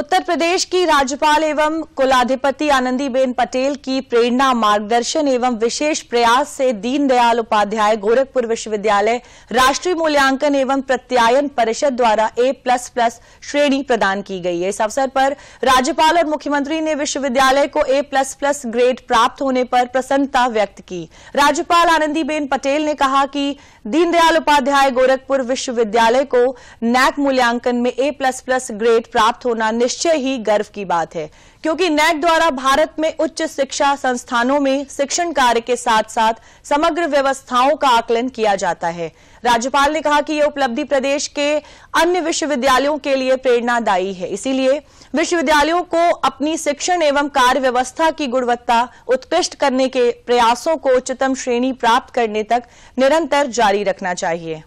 उत्तर प्रदेश की राज्यपाल एवं कुलाधिपति आनंदीबेन पटेल की प्रेरणा मार्गदर्शन एवं विशेष प्रयास से दीनदयाल उपाध्याय गोरखपुर विश्वविद्यालय राष्ट्रीय मूल्यांकन एवं प्रत्यायन परिषद द्वारा ए प्लस प्लस श्रेणी प्रदान की गई है इस अवसर पर राज्यपाल और मुख्यमंत्री ने विश्वविद्यालय को ए प्लस प्लस ग्रेड प्राप्त होने पर प्रसन्नता व्यक्त की राज्यपाल आनंदीबेन पटेल ने कहा कि दीनदयाल उपाध्याय गोरखपुर विश्वविद्यालय को नैक मूल्यांकन में ए प्लस प्लस ग्रेड प्राप्त होना निश्चय ही गर्व की बात है क्योंकि नेट द्वारा भारत में उच्च शिक्षा संस्थानों में शिक्षण कार्य के साथ साथ समग्र व्यवस्थाओं का आकलन किया जाता है राज्यपाल ने कहा कि यह उपलब्धि प्रदेश के अन्य विश्वविद्यालयों के लिए प्रेरणादायी है इसीलिए विश्वविद्यालयों को अपनी शिक्षण एवं कार्य व्यवस्था की गुणवत्ता उत्कृष्ट करने के प्रयासों को उच्चतम श्रेणी प्राप्त करने तक निरंतर जारी रखना चाहिए